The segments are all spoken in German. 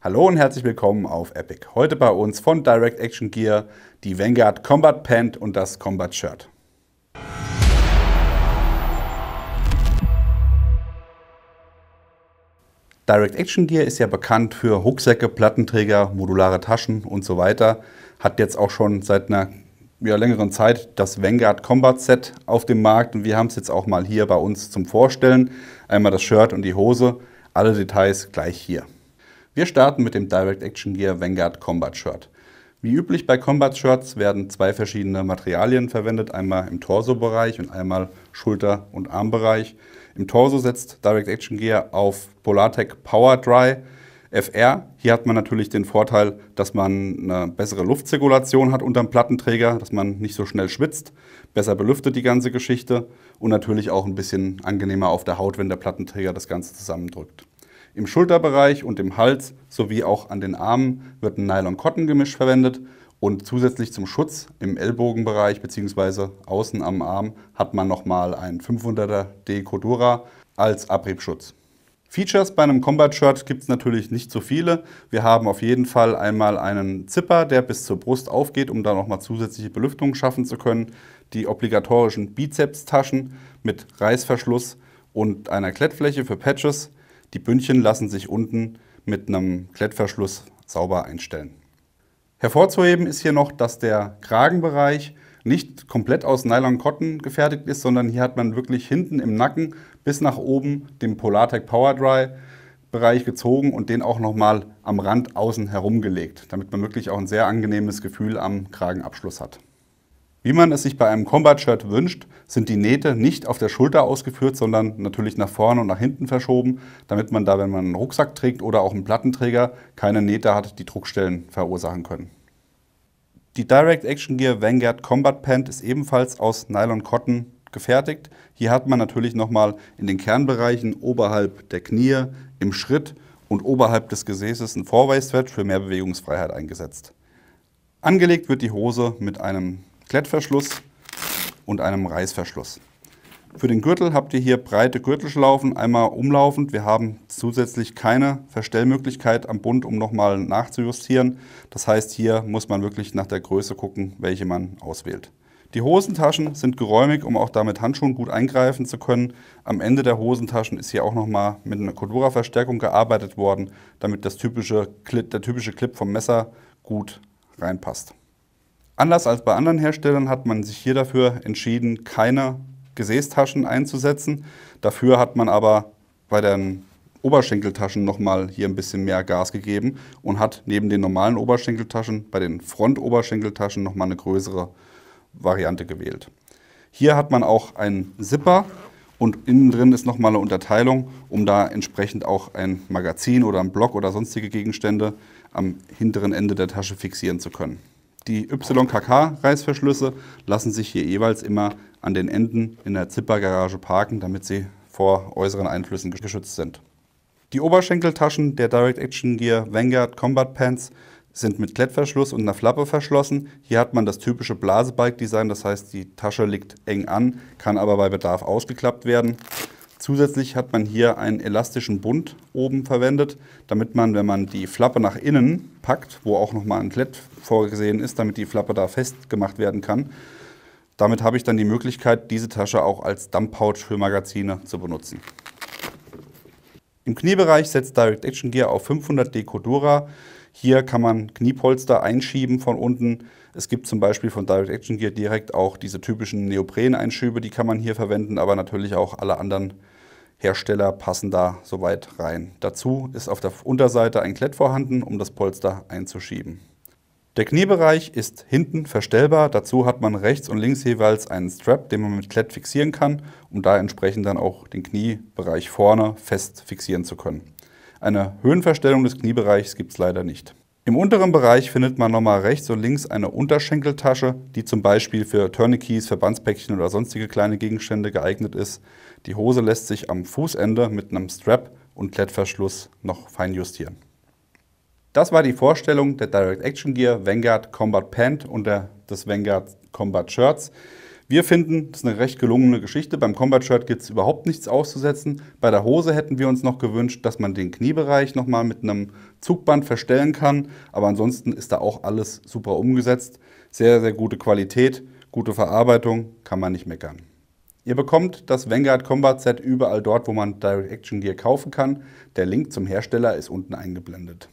Hallo und herzlich willkommen auf Epic. Heute bei uns von Direct Action Gear die Vanguard Combat Pant und das Combat Shirt. Direct Action Gear ist ja bekannt für Rucksäcke, Plattenträger, modulare Taschen und so weiter. Hat jetzt auch schon seit einer ja, längeren Zeit das Vanguard Combat Set auf dem Markt und wir haben es jetzt auch mal hier bei uns zum Vorstellen. Einmal das Shirt und die Hose. Alle Details gleich hier. Wir starten mit dem Direct Action Gear Vanguard Combat Shirt. Wie üblich bei Combat Shirts werden zwei verschiedene Materialien verwendet, einmal im Torso-Bereich und einmal Schulter- und Armbereich. Im Torso setzt Direct Action Gear auf Polartec Power Dry FR. Hier hat man natürlich den Vorteil, dass man eine bessere Luftzirkulation hat unter dem Plattenträger, dass man nicht so schnell schwitzt, besser belüftet die ganze Geschichte und natürlich auch ein bisschen angenehmer auf der Haut, wenn der Plattenträger das Ganze zusammendrückt. Im Schulterbereich und im Hals sowie auch an den Armen wird ein Nylon-Cotton-Gemisch verwendet und zusätzlich zum Schutz im Ellbogenbereich bzw. außen am Arm hat man nochmal ein 500er Decodura als Abriebschutz. Features bei einem Combat-Shirt gibt es natürlich nicht so viele. Wir haben auf jeden Fall einmal einen Zipper, der bis zur Brust aufgeht, um da nochmal zusätzliche Belüftung schaffen zu können. Die obligatorischen Bizepstaschen mit Reißverschluss und einer Klettfläche für Patches die Bündchen lassen sich unten mit einem Klettverschluss sauber einstellen. Hervorzuheben ist hier noch, dass der Kragenbereich nicht komplett aus Nylon-Cotton gefertigt ist, sondern hier hat man wirklich hinten im Nacken bis nach oben den Polartec Power Dry Bereich gezogen und den auch nochmal am Rand außen herumgelegt, damit man wirklich auch ein sehr angenehmes Gefühl am Kragenabschluss hat. Wie man es sich bei einem Combat-Shirt wünscht, sind die Nähte nicht auf der Schulter ausgeführt, sondern natürlich nach vorne und nach hinten verschoben, damit man da, wenn man einen Rucksack trägt oder auch einen Plattenträger, keine Nähte hat, die Druckstellen verursachen können. Die Direct Action Gear Vanguard Combat Pant ist ebenfalls aus Nylon Cotton gefertigt. Hier hat man natürlich nochmal in den Kernbereichen oberhalb der Knie, im Schritt und oberhalb des Gesäßes ein four für mehr Bewegungsfreiheit eingesetzt. Angelegt wird die Hose mit einem Klettverschluss und einem Reißverschluss. Für den Gürtel habt ihr hier breite Gürtelschlaufen, einmal umlaufend. Wir haben zusätzlich keine Verstellmöglichkeit am Bund, um nochmal nachzujustieren. Das heißt, hier muss man wirklich nach der Größe gucken, welche man auswählt. Die Hosentaschen sind geräumig, um auch damit Handschuhen gut eingreifen zu können. Am Ende der Hosentaschen ist hier auch nochmal mit einer Cordura-Verstärkung gearbeitet worden, damit das typische, der typische Clip vom Messer gut reinpasst. Anders als bei anderen Herstellern hat man sich hier dafür entschieden, keine Gesäßtaschen einzusetzen. Dafür hat man aber bei den Oberschenkeltaschen nochmal hier ein bisschen mehr Gas gegeben und hat neben den normalen Oberschenkeltaschen bei den Frontoberschenkeltaschen nochmal eine größere Variante gewählt. Hier hat man auch einen Zipper und innen drin ist nochmal eine Unterteilung, um da entsprechend auch ein Magazin oder ein Block oder sonstige Gegenstände am hinteren Ende der Tasche fixieren zu können. Die YKK-Reißverschlüsse lassen sich hier jeweils immer an den Enden in der Zippergarage parken, damit sie vor äußeren Einflüssen geschützt sind. Die Oberschenkeltaschen der Direct Action Gear Vanguard Combat Pants sind mit Klettverschluss und einer Flappe verschlossen. Hier hat man das typische Blasebike-Design, das heißt die Tasche liegt eng an, kann aber bei Bedarf ausgeklappt werden. Zusätzlich hat man hier einen elastischen Bund oben verwendet, damit man, wenn man die Flappe nach innen packt, wo auch nochmal ein Klett vorgesehen ist, damit die Flappe da festgemacht werden kann, damit habe ich dann die Möglichkeit, diese Tasche auch als Dump-Pouch für Magazine zu benutzen. Im Kniebereich setzt Direct Action Gear auf 500 Decodura. Hier kann man Kniepolster einschieben von unten. Es gibt zum Beispiel von Direct Action Gear direkt auch diese typischen Neopren-Einschübe, die kann man hier verwenden, aber natürlich auch alle anderen Hersteller passen da soweit rein. Dazu ist auf der Unterseite ein Klett vorhanden, um das Polster einzuschieben. Der Kniebereich ist hinten verstellbar, dazu hat man rechts und links jeweils einen Strap, den man mit Klett fixieren kann, um da entsprechend dann auch den Kniebereich vorne fest fixieren zu können. Eine Höhenverstellung des Kniebereichs gibt es leider nicht. Im unteren Bereich findet man nochmal rechts und links eine Unterschenkeltasche, die zum Beispiel für Tourniquets, Verbandspäckchen oder sonstige kleine Gegenstände geeignet ist. Die Hose lässt sich am Fußende mit einem Strap und Klettverschluss noch fein justieren. Das war die Vorstellung der Direct Action Gear Vanguard Combat Pant und der, des Vanguard Combat Shirts. Wir finden, das ist eine recht gelungene Geschichte. Beim Combat Shirt gibt es überhaupt nichts auszusetzen. Bei der Hose hätten wir uns noch gewünscht, dass man den Kniebereich nochmal mit einem Zugband verstellen kann. Aber ansonsten ist da auch alles super umgesetzt. Sehr, sehr gute Qualität, gute Verarbeitung, kann man nicht meckern. Ihr bekommt das Vanguard Combat Set überall dort, wo man Direct Action Gear kaufen kann. Der Link zum Hersteller ist unten eingeblendet.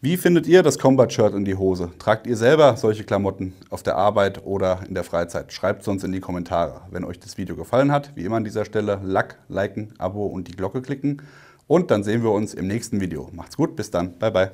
Wie findet ihr das Combat-Shirt in die Hose? Tragt ihr selber solche Klamotten auf der Arbeit oder in der Freizeit? Schreibt es uns in die Kommentare. Wenn euch das Video gefallen hat, wie immer an dieser Stelle, Lack, Liken, Abo und die Glocke klicken. Und dann sehen wir uns im nächsten Video. Macht's gut, bis dann, bye bye.